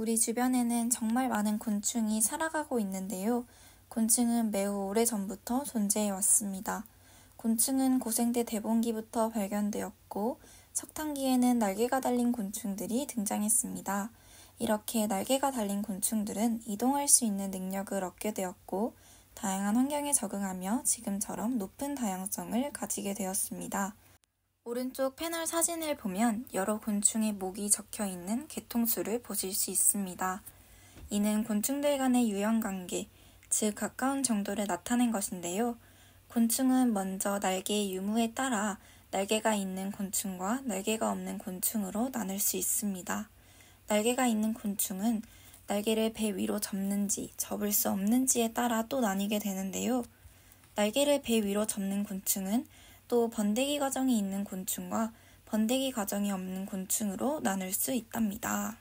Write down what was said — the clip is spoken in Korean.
우리 주변에는 정말 많은 곤충이 살아가고 있는데요. 곤충은 매우 오래전부터 존재해 왔습니다. 곤충은 고생대 대본기부터 발견되었고 석탄기에는 날개가 달린 곤충들이 등장했습니다. 이렇게 날개가 달린 곤충들은 이동할 수 있는 능력을 얻게 되었고 다양한 환경에 적응하며 지금처럼 높은 다양성을 가지게 되었습니다. 오른쪽 패널 사진을 보면 여러 곤충의 목이 적혀 있는 개통수를 보실 수 있습니다. 이는 곤충들 간의 유형 관계, 즉 가까운 정도를 나타낸 것인데요. 곤충은 먼저 날개의 유무에 따라 날개가 있는 곤충과 날개가 없는 곤충으로 나눌 수 있습니다. 날개가 있는 곤충은 날개를 배 위로 접는지 접을 수 없는지에 따라 또 나뉘게 되는데요. 날개를 배 위로 접는 곤충은 또 번데기 과정이 있는 곤충과 번데기 과정이 없는 곤충으로 나눌 수 있답니다.